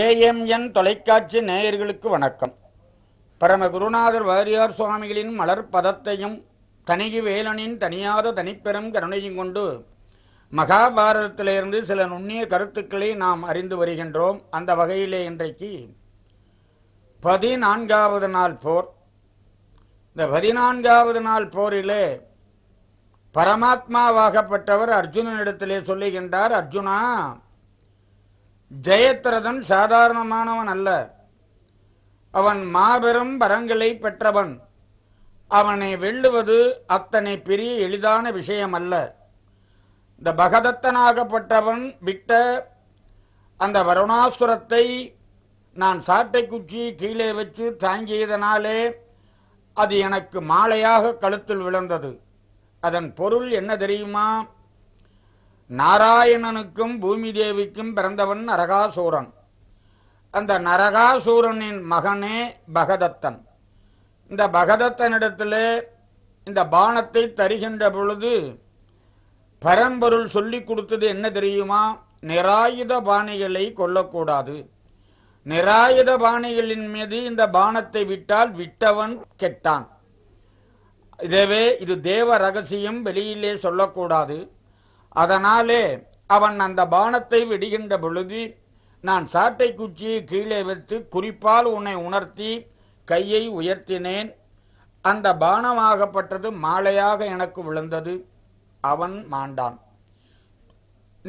AMN தொலைக்காட்சி நேயர்களுக்கு வணக்கம் பரம குருநாதர் வாரியார் சுவாமிகளின் மலர் பதத்தையும் தனிகி வேலனின் தனியாத தனிப்பெரும் கருணையும் கொண்டு மகாபாரதத்திலிருந்து சில நுண்ணிய கருத்துக்களை நாம் அறிந்து வருகின்றோம் அந்த வகையிலே இன்றைக்கு பதினான்காவது நாள் போர் இந்த பதினான்காவது நாள் போரிலே பரமாத்மாவாகப்பட்டவர் அர்ஜுனனிடத்திலே சொல்லுகின்றார் அர்ஜுனா ஜெயத்ரதன் சாதாரணமானவன் அல்ல அவன் மாபெரும் வரங்களை பெற்றவன் அவனை வெல்லுவது அத்தனை பெரிய எளிதான விஷயம் அல்ல இந்த பகதத்தனாகப்பட்டவன் விட்ட அந்த வருணாசுரத்தை நான் சாட்டை குச்சி கீழே வச்சு தாங்கியதனாலே அது எனக்கு மாலையாக கழுத்தில் விழுந்தது அதன் பொருள் என்ன தெரியுமா நாராயணனுக்கும் பூமி தேவிக்கும் பிறந்தவன் நரகாசூரன் அந்த நரகாசூரனின் மகனே பகதத்தன் இந்த பகதத்தனிடத்திலே இந்த பானத்தை தருகின்ற பொழுது பரம்பொருள் சொல்லி கொடுத்தது என்ன தெரியுமா நிராயுத பாணிகளை கொல்லக்கூடாது நிராயுத பாணிகளின் மீது இந்த பானத்தை விட்டால் விட்டவன் கெட்டான் இதவே இது தேவ ரகசியம் வெளியிலே சொல்லக்கூடாது அதனாலே அவன் அந்த பானத்தை விடுகின்ற பொழுது நான் சாட்டை குச்சியை கீழே வைத்து குறிப்பால் உன்னை உணர்த்தி கையை உயர்த்தினேன் அந்த பானமாகப்பட்டது மாலையாக எனக்கு விழுந்தது அவன் மாண்டான்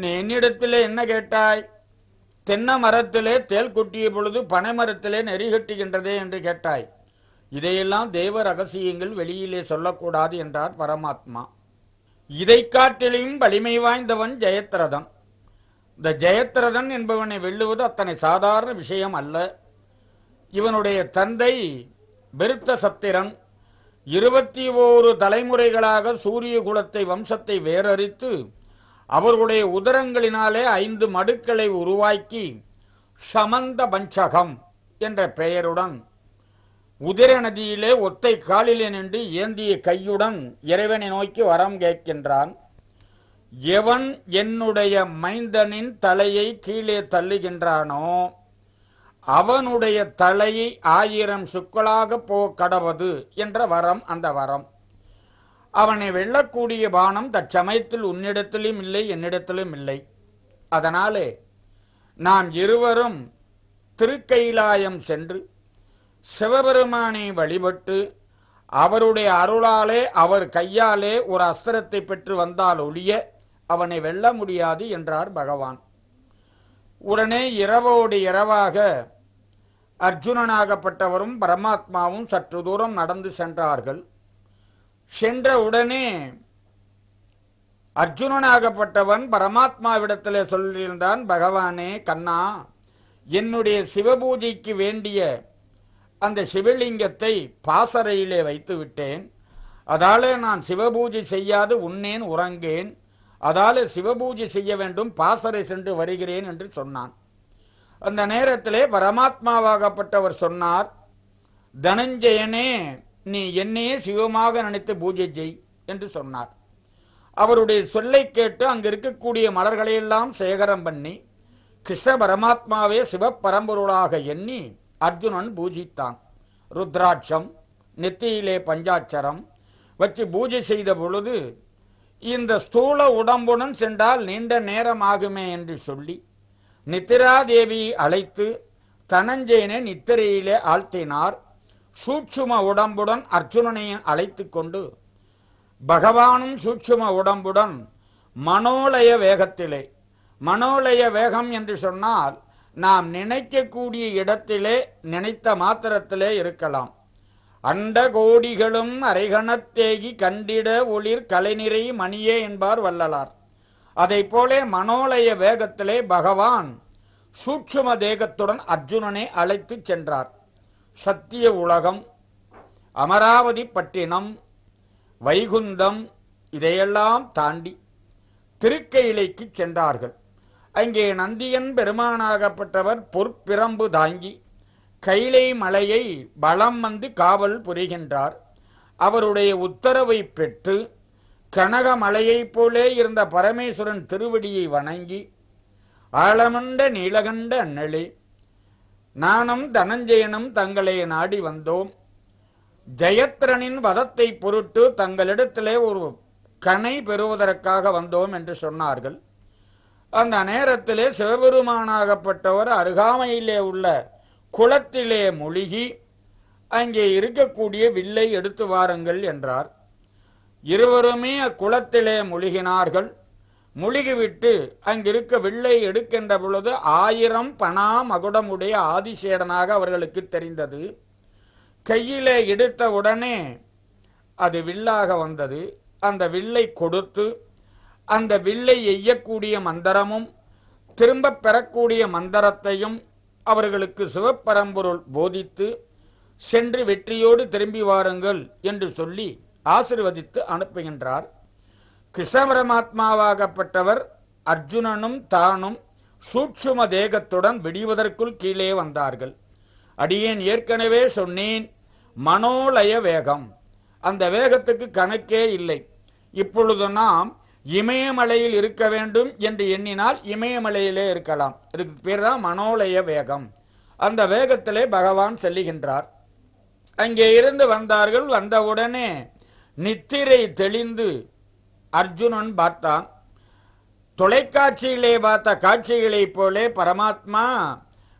நீ என்னிடத்திலே என்ன கேட்டாய் தென்னை மரத்திலே தேல் கொட்டிய பொழுது பனை மரத்திலே நெறிகட்டுகின்றதே என்று கேட்டாய் இதையெல்லாம் தெய்வ ரகசியங்கள் வெளியிலே சொல்லக்கூடாது என்றார் பரமாத்மா இதைக் காட்டிலையும் வலிமை வாய்ந்தவன் ஜெயத்ரதன் இந்த ஜெயத்ரதன் என்பவனை வெல்லுவது அத்தனை சாதாரண விஷயம் அல்ல இவனுடைய தந்தை பெருத்த சத்திரன் இருபத்தி ஓரு தலைமுறைகளாக சூரிய குலத்தை வம்சத்தை வேரறித்து அவர்களுடைய உதரங்களினாலே ஐந்து மடுக்களை உருவாக்கி சமந்த பஞ்சகம் என்ற பெயருடன் உதிர நதியிலே ஒத்தை காலிலே நின்று ஏந்திய கையுடன் இறைவனை நோக்கி வரம் கேட்கின்றான் எவன் என்னுடைய மைந்தனின் தலையை கீழே தள்ளுகின்றானோ அவனுடைய தலையை ஆயிரம் சுக்களாக போ கடவது என்ற வரம் அந்த வரம் அவனை வெல்லக்கூடிய பானம் தற்சமயத்தில் உன்னிடத்திலும் இல்லை என்னிடத்திலும் இல்லை அதனாலே நாம் இருவரும் திருக்கைலாயம் சென்று சிவபெருமானை வழிபட்டு அவருடைய அருளாலே அவர் கையாலே ஒரு அஸ்திரத்தை பெற்று வந்தால் ஒழிய அவனை வெல்ல முடியாது என்றார் பகவான் உடனே இரவோடு இரவாக அர்ஜுனனாகப்பட்டவரும் பரமாத்மாவும் சற்று தூரம் நடந்து சென்றார்கள் சென்ற உடனே அர்ஜுனனாகப்பட்டவன் பரமாத்மாவிடத்தில் சொல்லியிருந்தான் பகவானே கண்ணா என்னுடைய சிவபூஜைக்கு வேண்டிய அந்த சிவலிங்கத்தை பாசறையிலே வைத்து விட்டேன் அதாலே நான் சிவபூஜை செய்யாது உன்னேன் உறங்கேன் அதாலே சிவபூஜை செய்ய வேண்டும் பாசறை சென்று வருகிறேன் என்று சொன்னான் அந்த நேரத்திலே பரமாத்மாவாகப்பட்டவர் சொன்னார் தனஞ்சயனே நீ என்னையே சிவமாக நினைத்து பூஜை செய் என்று சொன்னார் அவருடைய சொல்லை கேட்டு அங்கு இருக்கக்கூடிய மலர்களையெல்லாம் சேகரம் பண்ணி கிருஷ்ண பரமாத்மாவே சிவப்பரம்பொருளாக எண்ணி அர்ஜுனன் பூஜித்தான் ருத்ராட்சம் நெத்தியிலே பஞ்சாட்சரம் வச்சு பூஜை செய்த பொழுது இந்த ஸ்தூல உடம்புடன் சென்றால் நீண்ட நேரம் ஆகுமே என்று சொல்லி நித்திராதேவி அழைத்து தனஞ்சயனை நித்திரையிலே ஆழ்த்தினார் சூட்சும உடம்புடன் அர்ஜுனனையும் அழைத்து கொண்டு பகவானும் சூட்சும உடம்புடன் மனோலய வேகத்திலே மனோலய வேகம் என்று சொன்னால் நாம் நினைக்கக்கூடிய இடத்திலே நினைத்த மாத்திரத்திலே இருக்கலாம் அண்ட கோடிகளும் அரைகணத்தேகி கண்டிட ஒளிர் கலைநிறை மணியே என்பார் வல்லலார் அதை போலே மனோலய வேகத்திலே பகவான் சூட்சும தேகத்துடன் அர்ஜுனனை அழைத்து சென்றார் சத்திய உலகம் அமராவதி பட்டினம் வைகுந்தம் இதையெல்லாம் தாண்டி திருக்கையிலைக்கு சென்றார்கள் அங்கே நந்தியன் பெருமானாகப்பட்டவர் பொற்பிரம்பு தாங்கி கைலை மலையை பலம் வந்து காவல் புரிகின்றார் அவருடைய உத்தரவை பெற்று கனக மலையைப் போலே இருந்த பரமேஸ்வரன் திருவடியை வணங்கி ஆழமண்ட நீலகண்ட அண்ணலி நானும் தனஞ்சயனும் தங்களை நாடி வந்தோம் ஜெயத்ரனின் வதத்தை பொருட்டு தங்களிடத்திலே ஒரு கனை பெறுவதற்காக வந்தோம் என்று சொன்னார்கள் அந்த நேரத்திலே சிவபெருமானாகப்பட்டவர் அருகாமையிலே உள்ள குளத்திலே மூழ்கி அங்கே இருக்கக்கூடிய வில்லை எடுத்து வாருங்கள் என்றார் இருவருமே அக்குளத்திலே மொழிகினார்கள் முழுகிவிட்டு அங்கிருக்க வில்லை எடுக்கின்ற பொழுது ஆயிரம் பணா மகுடமுடைய ஆதிசேடனாக அவர்களுக்கு தெரிந்தது கையிலே எடுத்த உடனே அது வில்லாக வந்தது அந்த வில்லை கொடுத்து அந்த வில்லை எய்யக்கூடிய மந்திரமும் திரும்ப பெறக்கூடிய மந்திரத்தையும் அவர்களுக்கு சிவப்பரம்பொருள் போதித்து சென்று வெற்றியோடு திரும்பி வாருங்கள் என்று சொல்லி ஆசிர்வதித்து அனுப்புகின்றார் கிருஷ்ணபரமாத்மாவாகப்பட்டவர் அர்ஜுனனும் தானும் சூட்சும தேகத்துடன் விடிவதற்குள் கீழே வந்தார்கள் அடியேன் ஏற்கனவே சொன்னேன் மனோலய வேகம் அந்த வேகத்துக்கு கணக்கே இல்லை இப்பொழுது நாம் இமயமலையில் இருக்க வேண்டும் என்று எண்ணினால் இமயமலையிலே இருக்கலாம் இதுக்கு பேர் தான் மனோலய வேகம் அந்த வேகத்திலே பகவான் செல்லுகின்றார் அங்கே இருந்து வந்தார்கள் வந்தவுடனே நித்திரை தெளிந்து அர்ஜுனன் பார்த்தான் தொலைக்காட்சியிலே பார்த்த காட்சிகளைப் போலே பரமாத்மா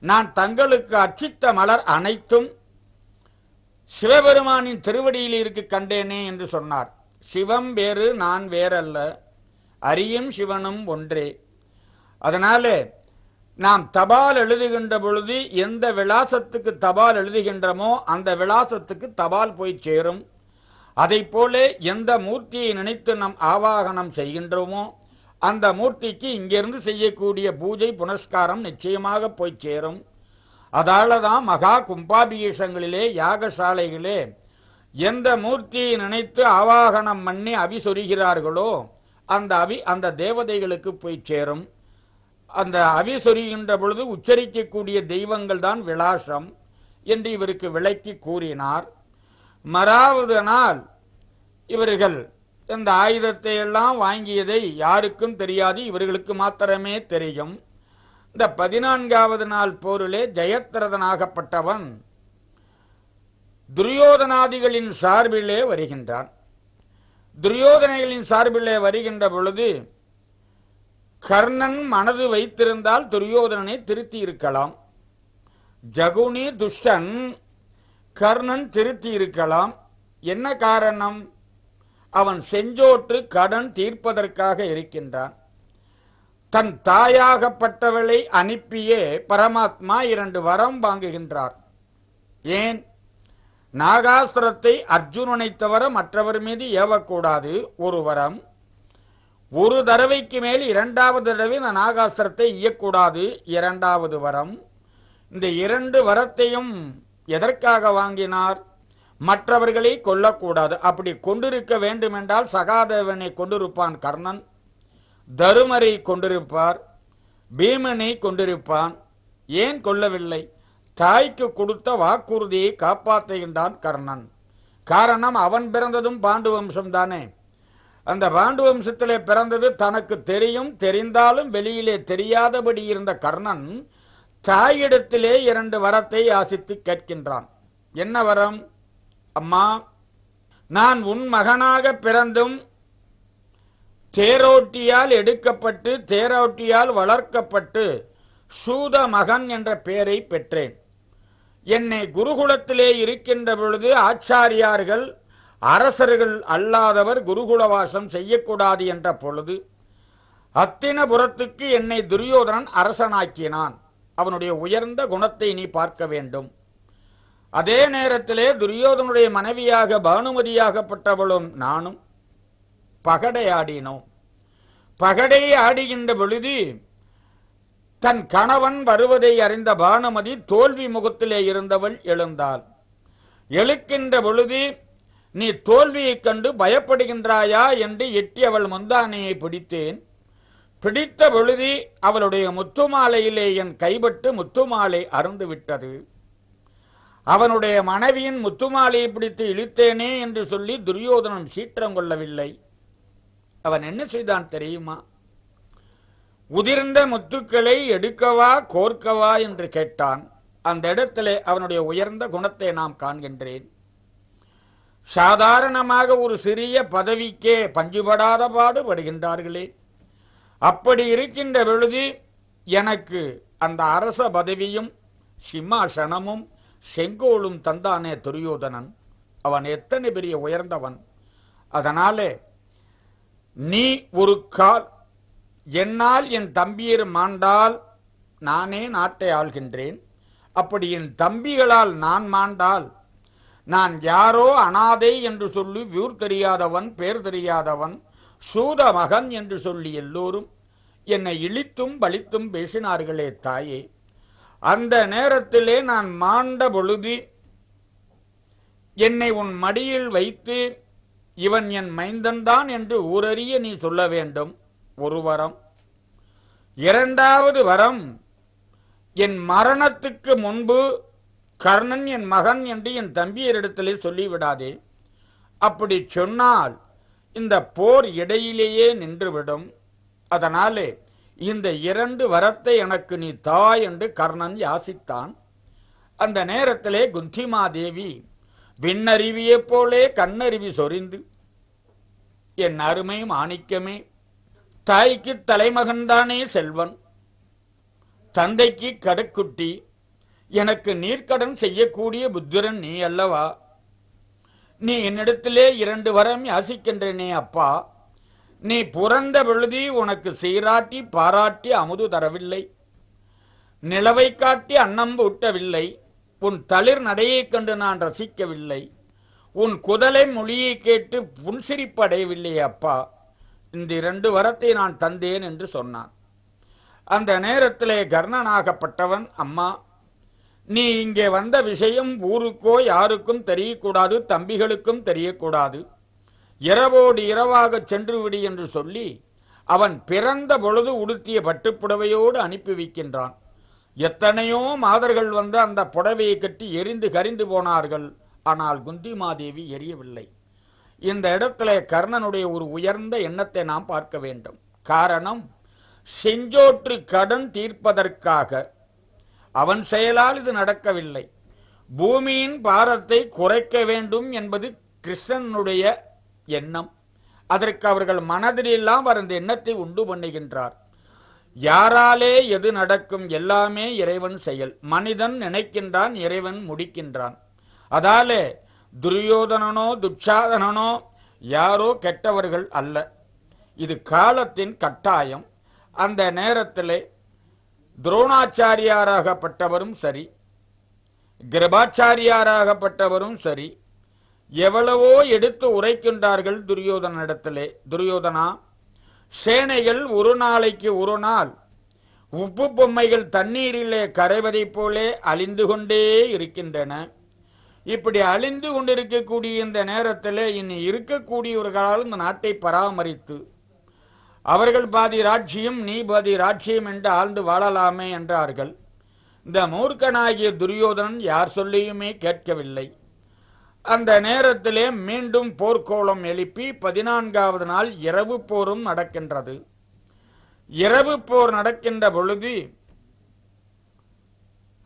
நான் தங்களுக்கு அர்ச்சித்த மலர் அனைத்தும் சிவபெருமானின் திருவடியில் இருக்கு கண்டேனே என்று சொன்னார் சிவம் வேறு நான் வேறல்ல அரியும் சிவனும் ஒன்றே அதனால நாம் தபால் எழுதுகின்ற பொழுது எந்த விலாசத்துக்கு தபால் எழுதுகின்றமோ அந்த விலாசத்துக்கு தபால் போய் சேரும் அதை போல எந்த மூர்த்தியை நினைத்து நாம் ஆவாகனம் செய்கின்றோமோ அந்த மூர்த்திக்கு இங்கிருந்து செய்யக்கூடிய பூஜை புனஸ்காரம் நிச்சயமாக போய் சேரும் அதால தான் மகா கும்பாபிஷங்களிலே யாகசாலைகளே எந்த மூர்த்தியை நினைத்து ஆவாகனம் பண்ணி அபிசொரிகிறார்களோ அந்த அவி அந்த தேவதைகளுக்கு போய் சேரும் அந்த அவி சொரிகின்ற பொழுது உச்சரிக்கக்கூடிய தெய்வங்கள் தான் விலாசம் என்று இவருக்கு விளக்கி கூறினார் மறாவது நாள் இவர்கள் இந்த ஆயுதத்தை எல்லாம் வாங்கியதை யாருக்கும் தெரியாது இவர்களுக்கு மாத்திரமே தெரியும் இந்த பதினான்காவது நாள் போரிலே ஜெயத்ரதனாகப்பட்டவன் துரியோதனாதிகளின் சார்பிலே வருகின்றான் துரியோதனைகளின் சார்பிலே வருகின்ற பொழுது கர்ணன் மனது வைத்திருந்தால் துரியோதனனை திருத்தி இருக்கலாம் ஜகுனி துஷ்டன் கர்ணன் திருத்தி இருக்கலாம் என்ன காரணம் அவன் செஞ்சோற்று கடன் தீர்ப்பதற்காக இருக்கின்றான் தன் தாயாகப்பட்டவளை அனுப்பியே பரமாத்மா இரண்டு வரம் வாங்குகின்றார் ஏன் நாகாஸ்திரத்தை அர்ஜுனனை தவிர மற்றவர் மீது ஏவக்கூடாது ஒரு வரம் ஒரு தடவைக்கு மேல் இரண்டாவது தடவை இந்த நாகாஸ்திரத்தை இயக்கூடாது இரண்டாவது வரம் இந்த இரண்டு வரத்தையும் எதற்காக வாங்கினார் மற்றவர்களை கொல்லக்கூடாது அப்படி கொண்டிருக்க வேண்டுமென்றால் சகாதேவனை கொண்டிருப்பான் கர்ணன் தருமரை கொண்டிருப்பார் பீமனை கொண்டிருப்பான் ஏன் கொல்லவில்லை தாய்க்கு கொடுத்த வாக்குறுதியை காப்பாற்றுகின்றான் கர்ணன் காரணம் அவன் பிறந்ததும் பாண்டு வம்சம் தானே அந்த பாண்டு வம்சத்திலே பிறந்தது தனக்கு தெரியும் தெரிந்தாலும் வெளியிலே தெரியாதபடி இருந்த கர்ணன் தாயிடத்திலே இரண்டு வரத்தை ஆசித்து கேட்கின்றான் என்ன வரம் அம்மா நான் உன் மகனாக பிறந்தும் தேரோட்டியால் எடுக்கப்பட்டு தேரோட்டியால் வளர்க்கப்பட்டு சூத மகன் என்ற பெயரை பெற்றேன் என்னை குருகுலத்திலே இருக்கின்ற பொழுது ஆச்சாரியார்கள் அரசர்கள் அல்லாதவர் குருகுலவாசம் செய்யக்கூடாது என்ற பொழுது அத்தினபுரத்துக்கு என்னை துரியோதனன் அரசனாக்கினான் அவனுடைய உயர்ந்த குணத்தை நீ பார்க்க வேண்டும் அதே நேரத்திலே துரியோதனுடைய மனைவியாக பானுமதியாகப்பட்டவளும் நானும் பகடை ஆடினோம் பகடை ஆடுகின்ற பொழுது தன் கணவன் வருவதை அறிந்த பானுமதி தோல்வி முகத்திலே இருந்தவள் எழுந்தாள் எழுக்கின்ற பொழுது நீ தோல்வியைக் கண்டு பயப்படுகின்றாயா என்று எட்டி அவள் முந்தானையை பிடித்தேன் பிடித்த பொழுது அவளுடைய முத்துமாலையிலே என் கைபட்டு முத்துமாலை அருந்து விட்டது அவனுடைய மனைவியின் முத்துமாலையை பிடித்து இழுத்தேனே என்று சொல்லி துரியோதனம் சீற்றம் கொள்ளவில்லை அவன் என்ன செய்தான் தெரியுமா உதிர்ந்த முத்துக்களை எடுக்கவா கோர்க்கவா என்று கேட்டான் அந்த இடத்திலே அவனுடைய உயர்ந்த குணத்தை நாம் காண்கின்றேன் சாதாரணமாக ஒரு சிறிய பதவிக்கே பஞ்சுபடாத பாடுபடுகின்றார்களே அப்படி இருக்கின்ற பொழுது எனக்கு அந்த அரச பதவியும் சிம்மாசனமும் செங்கோலும் தந்தானே துரியோதனன் அவன் எத்தனை பெரிய உயர்ந்தவன் அதனாலே நீ ஒரு கால் என்னால் என் தம்பியர் மாண்டால் நானே நாட்டை ஆள்கின்றேன் அப்படி என் தம்பிகளால் நான் மாண்டால் நான் யாரோ அனாதை என்று சொல்லி வியூர் தெரியாதவன் பேர் தெரியாதவன் சூத மகன் என்று சொல்லி எல்லோரும் என்னை இழித்தும் பலித்தும் பேசினார்களே தாயே அந்த நேரத்திலே நான் மாண்ட பொழுது என்னை உன் மடியில் வைத்து இவன் என் மைந்தன்தான் என்று ஊரறிய நீ சொல்ல வேண்டும் ஒரு வரம் இரண்டாவது வரம் என் மரணத்துக்கு முன்பு கர்ணன் என் மகன் என்று என் தம்பியரிடத்திலே சொல்லிவிடாதே அப்படி சொன்னால் இந்த போர் இடையிலேயே நின்றுவிடும் அதனாலே இந்த இரண்டு வரத்தை எனக்கு நீ தா என்று கர்ணன் யாசித்தான் அந்த நேரத்திலே குந்திமாதேவி விண்ணருவியைப் போலே கண்ணருவி சொரிந்து என் அருமை மாணிக்கமே தாய்க்கு தலைமகன்தானே செல்வன் தந்தைக்கு கடக்குட்டி எனக்கு நீர்க்கடன் செய்யக்கூடிய புத்திரன் நீ அல்லவா நீ என்னிடத்திலே இரண்டு வரம் யாசிக்கின்றனே அப்பா நீ புறந்த விழுதி உனக்கு சீராட்டி பாராட்டி அமுது தரவில்லை நிலவை காட்டி அன்னம் ஊட்டவில்லை உன் தளிர் நடையை கண்டு நான் ரசிக்கவில்லை உன் குதலை மொழியை கேட்டு புன்சிரிப்படையவில்லை அப்பா இந்த இரண்டு வரத்தை நான் தந்தேன் என்று சொன்னான் அந்த நேரத்திலே கர்ணனாகப்பட்டவன் அம்மா நீ இங்கே வந்த விஷயம் ஊருக்கோ யாருக்கும் தெரியக்கூடாது தம்பிகளுக்கும் தெரியக்கூடாது இரவோடு இரவாக சென்று விடு என்று சொல்லி அவன் பிறந்த பொழுது உடுத்திய பட்டுப்புடவையோடு அனுப்பி வைக்கின்றான் எத்தனையோ மாதர்கள் வந்து அந்த புடவையை கட்டி எரிந்து கரிந்து போனார்கள் ஆனால் குந்தி மாதேவி எரியவில்லை இந்த இடத்துல கர்ணனுடைய ஒரு உயர்ந்த எண்ணத்தை நாம் பார்க்க வேண்டும் காரணம் செஞ்சோற்று கடன் தீர்ப்பதற்காக அவன் செயலால் இது நடக்கவில்லை பூமியின் பாரத்தை குறைக்க வேண்டும் என்பது கிருஷ்ணனுடைய எண்ணம் அதற்கு அவர்கள் மனதிலெல்லாம் அவர் அந்த எண்ணத்தை உண்டு பண்ணுகின்றார் யாராலே எது நடக்கும் எல்லாமே இறைவன் செயல் மனிதன் நினைக்கின்றான் இறைவன் முடிக்கின்றான் அதாலே துரியோதனனோ துச்சாதனனோ யாரோ கெட்டவர்கள் அல்ல இது காலத்தின் கட்டாயம் அந்த நேரத்திலே துரோணாச்சாரியாராகப்பட்டவரும் சரி கிரபாச்சாரியாராகப்பட்டவரும் சரி எவ்வளவோ எடுத்து உரைக்கின்றார்கள் துரியோதனிடத்திலே துரியோதனா சேனைகள் ஒரு நாளைக்கு ஒரு நாள் உப்பு பொம்மைகள் தண்ணீரிலே கரைவதைப் போலே அழிந்து கொண்டே இருக்கின்றன இப்படி அழிந்து கொண்டிருக்கக்கூடிய இந்த நேரத்தில் இனி இருக்கக்கூடியவர்களால் இந்த நாட்டை பராமரித்து அவர்கள் பாதி ராட்சியம் நீ பாதி ராட்சியம் என்று ஆழ்ந்து வாழலாமே என்றார்கள் இந்த மூர்க்கனாகிய துரியோதனன் யார் சொல்லியுமே கேட்கவில்லை அந்த நேரத்திலே மீண்டும் போர்க்கோளம் எழுப்பி பதினான்காவது நாள் இரவு போரும் நடக்கின்றது இரவு போர் நடக்கின்ற பொழுது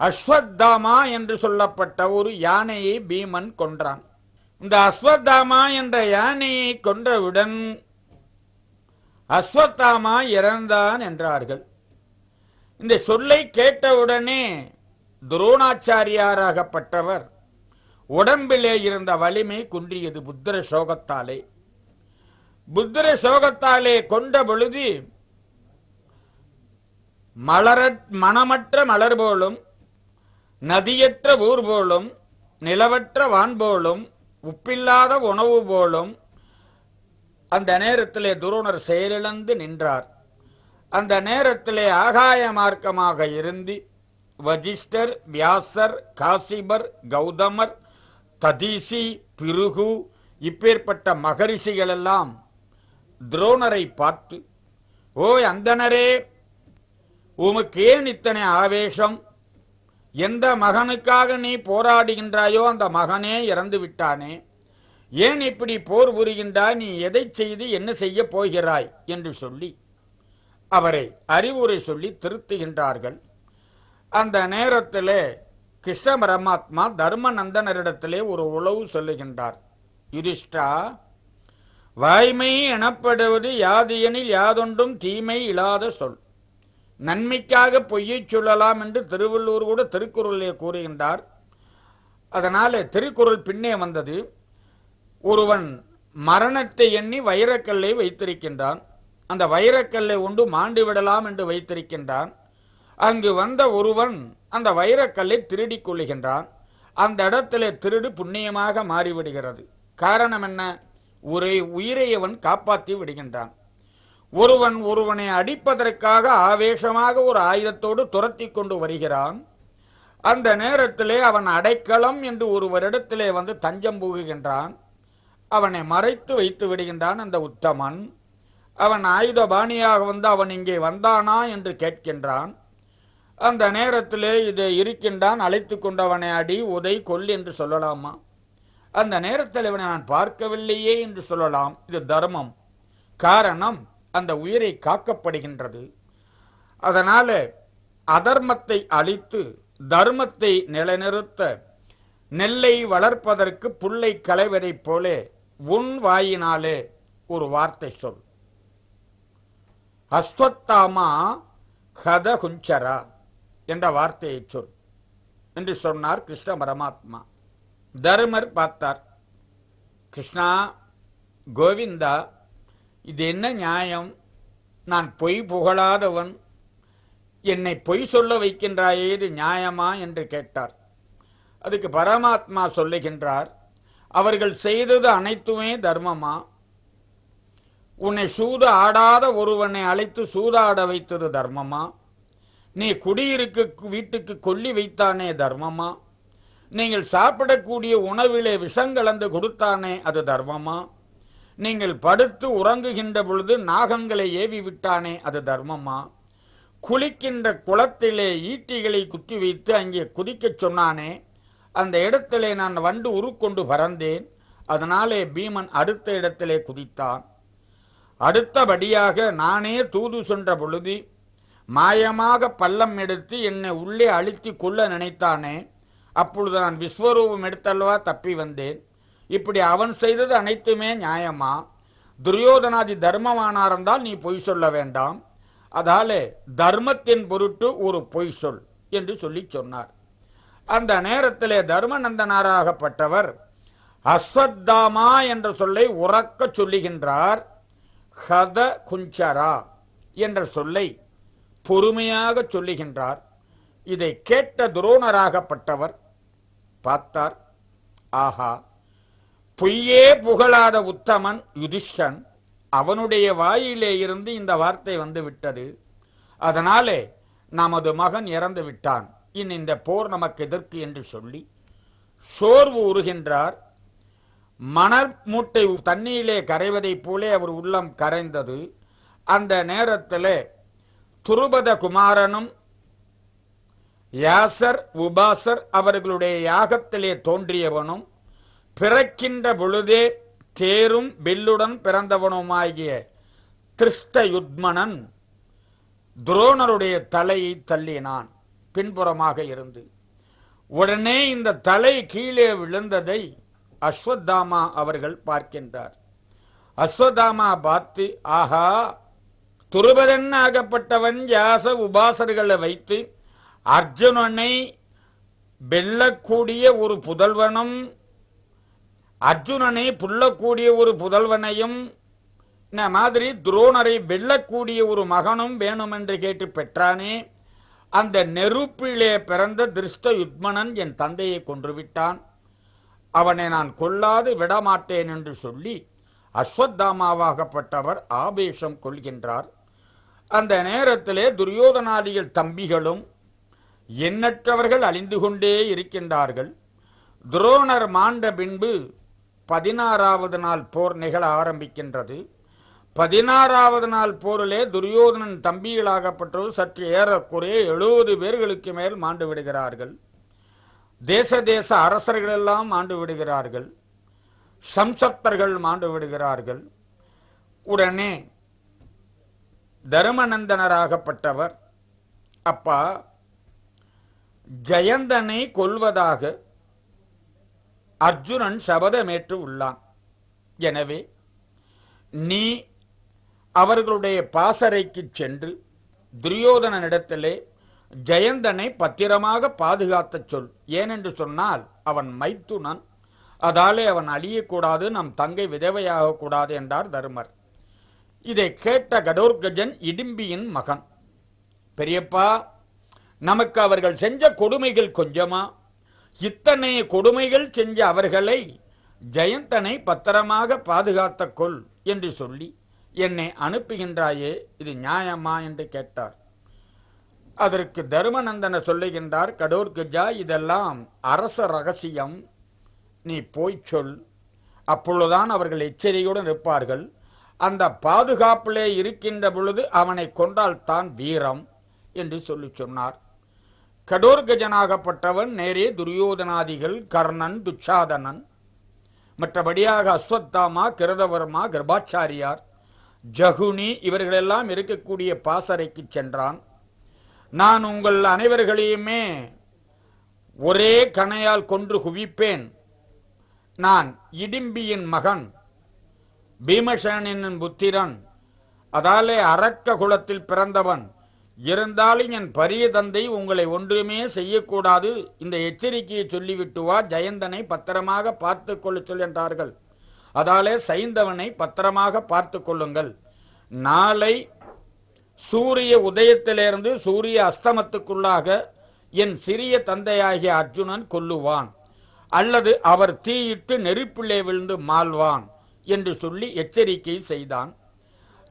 அஸ்வத்தாமா என்று சொல்லப்பட்ட ஒரு யானையை பீமன் கொன்றான் இந்த அஸ்வத்தாமா என்ற யானையை கொன்றவுடன் அஸ்வத்தாமா இறந்தான் என்றார்கள் இந்த சொல்லை கேட்டவுடனே துரோணாச்சாரியாராகப்பட்டவர் உடம்பிலே இருந்த வலிமை குன்றியது புத்திர சோகத்தாலே புத்திர சோகத்தாலே கொண்ட பொழுது மலர மனமற்ற மலர் போலும் நதியற்ற ஊர் போலும் நிலவற்ற வான் போலும் உப்பில்லாத உணவு போலும் அந்த நேரத்திலே துரோணர் செயலிழந்து நின்றார் அந்த நேரத்திலே ஆகாய மார்க்கமாக இருந்து வஜிஷ்டர் வியாசர் காசிபர் கௌதமர் ததீசி பிருகு இப்பேற்பட்ட மகரிஷிகளெல்லாம் துரோணரை பார்த்து ஓய் அந்தனரே உமக்கு ஏன் இத்தனை ஆவேசம் எந்த மகனுக்காக நீ போராடுகின்றாயோ அந்த மகனே இறந்து விட்டானே ஏன் இப்படி போர் புரிகின்றாய் நீ எதை செய்து என்ன செய்ய போகிறாய் என்று சொல்லி அவரை அறிவுரை சொல்லி திருத்துகின்றார்கள் அந்த நேரத்தில் கிருஷ்ண பரமாத்மா தர்ம நந்தனரிடத்திலே ஒரு உளவு சொல்லுகின்றார் யுதிஷ்டா வாய்மை எனப்படுவது யாதியனில் யாதொன்றும் தீமை இல்லாத சொல் நன்மைக்காக பொய்யை சொல்லலாம் என்று திருவள்ளுவர் கூட திருக்குறளிலே கூறுகின்றார் அதனால திருக்குறள் பின்னே வந்தது ஒருவன் மரணத்தை எண்ணி வைரக்கல்லை வைத்திருக்கின்றான் அந்த வைரக்கல்லை உண்டு மாண்டு விடலாம் என்று வைத்திருக்கின்றான் அங்கு வந்த ஒருவன் அந்த வைரக்கல்லை திருடி கொள்ளுகின்றான் அந்த இடத்துல திருடு புண்ணியமாக மாறிவிடுகிறது காரணம் என்ன ஒரே உயிரையவன் காப்பாற்றி விடுகின்றான் ஒருவன் ஒருவனை அடிப்பதற்காக ஆவேசமாக ஒரு ஆயுதத்தோடு துரத்தி கொண்டு வருகிறான் அந்த நேரத்திலே அவன் அடைக்கலம் என்று ஒருவரிடத்திலே வந்து தஞ்சம் புகுகின்றான் அவனை மறைத்து வைத்து விடுகின்றான் அந்த உத்தமன் அவன் ஆயுத பாணியாக வந்து அவன் இங்கே வந்தானா என்று கேட்கின்றான் அந்த நேரத்திலே இது இருக்கின்றான் அழைத்து கொண்டவனை அடி உதை கொல் என்று சொல்லலாமா அந்த நேரத்தில் இவனை நான் பார்க்கவில்லையே என்று சொல்லலாம் இது தர்மம் காரணம் அந்த உயிரை காக்கப்படுகின்றது அதனால அதர்மத்தை அழித்து தர்மத்தை நிலைநிறுத்த நெல்லை வளர்ப்பதற்கு புல்லை களைவதைப் போல உன் வாயினாலே ஒரு வார்த்தை சொல் அஸ்வத்தாமா ஹத குஞ்சரா என்ற வார்த்தையை சொல் என்று சொன்னார் கிருஷ்ண பரமாத்மா தருமர் பார்த்தார் கிருஷ்ணா கோவிந்தா இது என்ன நியாயம் நான் பொய் புகழாதவன் என்னை பொய் சொல்ல வைக்கின்றாயே இது நியாயமா என்று கேட்டார் அதுக்கு பரமாத்மா சொல்லுகின்றார் அவர்கள் செய்தது அனைத்துமே தர்மமா உன்னை சூத ஆடாத ஒருவனை அழைத்து சூதாட வைத்தது தர்மமா நீ குடியிருக்கு வீட்டுக்கு கொல்லி வைத்தானே தர்மமா நீங்கள் சாப்பிடக்கூடிய உணவிலே விஷம் கலந்து கொடுத்தானே அது தர்மமா நீங்கள் படுத்து உறங்குகின்ற பொழுது நாகங்களை ஏவி விட்டானே அது தர்மமா குளிக்கின்ற குளத்திலே ஈட்டிகளை குத்தி வைத்து அங்கே குதிக்கச் சொன்னானே அந்த இடத்திலே நான் வண்டு உருக்கொண்டு பறந்தேன் அதனாலே பீமன் அடுத்த இடத்திலே குதித்தான் அடுத்தபடியாக நானே தூது சென்ற பொழுது மாயமாக பள்ளம் எடுத்து என்னை உள்ளே அழுத்தி கொள்ள நினைத்தானே அப்பொழுது நான் விஸ்வரூபம் எடுத்தல்லவா தப்பி வந்தேன் இப்படி அவன் செய்தது அனைத்துமே நியாயமா துரியோதனாதி தர்மமானார்ந்தால் நீ பொய் சொல்ல வேண்டாம் அதாலே தர்மத்தின் பொருட்டு ஒரு பொய் சொல் என்று சொல்லி சொன்னார் அந்த நேரத்திலே தர்மநந்தனாராகப்பட்டவர் அஸ்வத்தாமா என்ற சொல்லை உறக்க சொல்லுகின்றார் ஹத குஞ்சரா என்ற சொல்லை பொறுமையாக சொல்லுகின்றார் இதை கேட்ட துரோணராகப்பட்டவர் பார்த்தார் ஆஹா பொய்யே புகழாத உத்தமன் யுதிஷ்டன் அவனுடைய வாயிலே இருந்து இந்த வார்த்தை வந்து விட்டது அதனாலே நமது மகன் இறந்து விட்டான் இன் இந்த போர் நமக்கு எதற்கு என்று சொல்லி சோர்வு உருகின்றார் மணல் மூட்டை தண்ணியிலே கரைவதைப் போலே அவர் உள்ளம் கரைந்தது அந்த நேரத்தில் துருபத குமாரனும் யாசர் உபாசர் அவர்களுடைய யாகத்திலே தோன்றியவனும் பிறக்கின்ற பொழுதே தேரும் வில்லுடன் பிறந்தவனுமாகிய திருஷ்ட யுத்மனன் துரோணருடைய தலையை தள்ளினான் பின்புறமாக இருந்து உடனே இந்த தலை கீழே விழுந்ததை அஸ்வத்தாமா அவர்கள் பார்க்கின்றார் அஸ்வதாமா பார்த்து ஆஹா துருபதன் ஆகப்பட்டவன் யாச உபாசர்களை வைத்து அர்ஜுனனை வெல்லக்கூடிய ஒரு புதல்வனும் அர்ஜுனனை புல்லக்கூடிய ஒரு புதல்வனையும் இந்த மாதிரி துரோணரை வெல்லக்கூடிய ஒரு மகனும் வேணும் என்று கேட்டு பெற்றானே அந்த நெருப்பிலே பிறந்த திருஷ்ட யுத்மனன் என் தந்தையை கொன்றுவிட்டான் அவனை நான் கொல்லாது விடமாட்டேன் என்று சொல்லி அஸ்வத்தாமாவாகப்பட்டவர் ஆவேசம் கொள்கின்றார் அந்த நேரத்திலே துரியோதனாதிகள் தம்பிகளும் எண்ணற்றவர்கள் அழிந்து கொண்டே இருக்கின்றார்கள் துரோணர் மாண்ட பின்பு பதினாறாவது நாள் போர் நிகழ ஆரம்பிக்கின்றது பதினாறாவது நாள் போரிலே துரியோதனன் தம்பிகளாகப்பட்டது சற்று ஏறக்குறைய எழுபது பேர்களுக்கு மேல் மாண்டு விடுகிறார்கள் தேச தேச அரசர்களெல்லாம் மாண்டு விடுகிறார்கள் சம்சப்தர்கள் மாண்டு விடுகிறார்கள் உடனே தருமநந்தனராகப்பட்டவர் அப்பா ஜெயந்தனை கொல்வதாக அர்ஜுனன் சபதமேற்று உள்ளான் எனவே நீ அவர்களுடைய பாசறைக்கு சென்று துரியோதனனிடத்திலே ஜெயந்தனை பத்திரமாக பாதுகாத்தச் சொல் ஏனென்று சொன்னால் அவன் மைத்துனன் அதாலே அவன் அழியக்கூடாது நம் தங்கை விதவையாகக்கூடாது என்றார் தருமர் இதை கேட்ட கடோர்கஜன் இடிம்பியின் மகன் பெரியப்பா நமக்கு அவர்கள் செஞ்ச கொடுமைகள் கொஞ்சமா இத்தனை கொடுமைகள் செஞ்ச அவர்களை ஜெயந்தனை பத்திரமாக பாதுகாத்த கொள் என்று சொல்லி என்னை அனுப்புகின்றாயே இது நியாயமா என்று கேட்டார் அதற்கு தருமநந்தனை சொல்லுகின்றார் கடோர்கஜா இதெல்லாம் அரச ரகசியம் நீ போய் சொல் அப்பொழுதுதான் அவர்கள் எச்சரிக்கையுடன் இருப்பார்கள் அந்த பாதுகாப்பிலே இருக்கின்ற பொழுது அவனை கொண்டால் தான் வீரம் என்று சொல்லி சொன்னார் கடோர்கஜனாகப்பட்டவன் நேரே துரியோதனாதிகள் கர்ணன் துச்சாதனன் மற்றபடியாக அஸ்வத்தாமா கிருதவர்மா கர்பாச்சாரியார் ஜகுனி இவர்களெல்லாம் இருக்கக்கூடிய பாசறைக்கு சென்றான் நான் உங்கள் அனைவர்களையுமே ஒரே கணையால் கொன்று குவிப்பேன் நான் இடிம்பியின் மகன் பீமசேனின் புத்திரன் அதாலே அரக்க குலத்தில் பிறந்தவன் இருந்தாலும் என் பரிய தந்தை உங்களை ஒன்றுமே செய்யக்கூடாது இந்த எச்சரிக்கையை சொல்லிவிட்டு வா ஜெயந்தனை பத்திரமாக பார்த்து கொள்ள சொல்கின்றார்கள் அதாலே சைந்தவனை பத்திரமாக பார்த்து கொள்ளுங்கள் நாளை சூரிய உதயத்திலிருந்து சூரிய அஸ்தமத்துக்குள்ளாக என் சிறிய தந்தையாகிய அர்ஜுனன் கொல்லுவான் அல்லது அவர் தீயிட்டு நெருப்பிலே விழுந்து மாழ்வான் என்று சொல்லி எச்சரிக்கை செய்தான்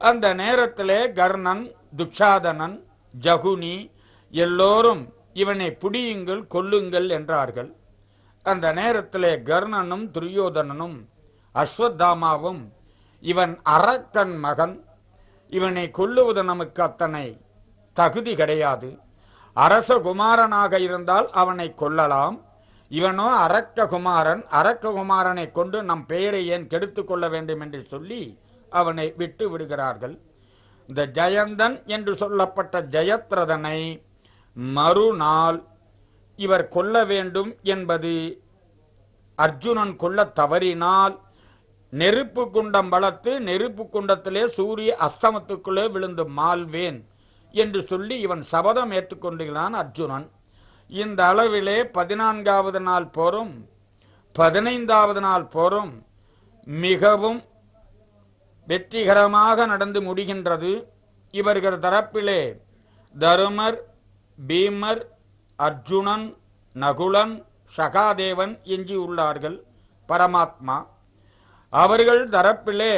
அந்த நேரத்திலே கர்ணன் துக்ஷாதனன் ஜகுனி எல்லோரும் இவனை புடியுங்கள் கொல்லுங்கள் என்றார்கள் அந்த நேரத்திலே கர்ணனும் துரியோதனனும் அஸ்வத்தாமாவும் இவன் அரக்கன் மகன் இவனை கொல்லுவது நமக்கு அத்தனை தகுதி கிடையாது அரச குமாரனாக இருந்தால் அவனை கொல்லலாம் இவனோ அரக்க குமாரன் அரக்க குமாரனை கொண்டு நம் பெயரை ஏன் கெடுத்துக்கொள்ள கொள்ள வேண்டும் என்று சொல்லி அவனை விட்டு விடுகிறார்கள் இந்த ஜெயந்தன் என்று சொல்லப்பட்ட ஜெயத்ரதனை மறுநாள் இவர் கொல்ல வேண்டும் என்பது அர்ஜுனன் கொல்ல தவறினால் நெருப்பு குண்டம் வளர்த்து நெருப்பு குண்டத்திலே சூரிய அஸ்தமத்துக்குள்ளே விழுந்து மால்வேன் என்று சொல்லி இவன் சபதம் ஏற்றுக்கொண்டுகிறான் அர்ஜுனன் இந்த அளவிலே பதினான்காவது நாள் போரும் பதினைந்தாவது நாள் போரும் மிகவும் வெற்றிகரமாக நடந்து முடிகின்றது இவர்கள் தரப்பிலே தருமர் பீமர் அர்ஜுனன் நகுலன் சகாதேவன் எஞ்சியுள்ளார்கள் பரமாத்மா அவர்கள் தரப்பிலே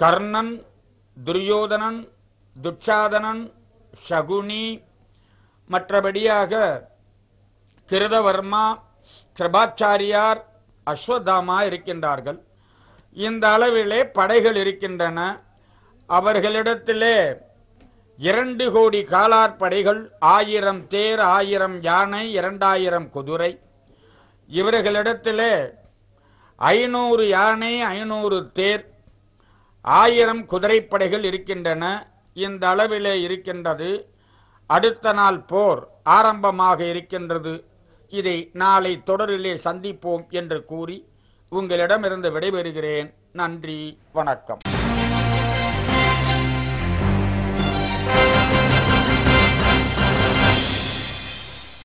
கர்ணன் துரியோதனன் துட்சாதனன் சகுனி மற்றபடியாக கிருதவர்மா கிருபாச்சாரியார் அஸ்வதாமா இருக்கின்றார்கள் இந்த அளவிலே படைகள் இருக்கின்றன அவர்களிடத்திலே இரண்டு கோடி காலாற்படைகள் ஆயிரம் தேர் ஆயிரம் யானை இரண்டாயிரம் குதிரை இவர்களிடத்திலே ஐநூறு யானை ஐநூறு தேர் ஆயிரம் குதிரைப்படைகள் இருக்கின்றன இந்த அளவிலே இருக்கின்றது அடுத்த நாள் போர் ஆரம்பமாக இருக்கின்றது இதை நாளை தொடரிலே சந்திப்போம் என்று கூறி உங்களிடமிருந்து விடைபெறுகிறேன் நன்றி வணக்கம்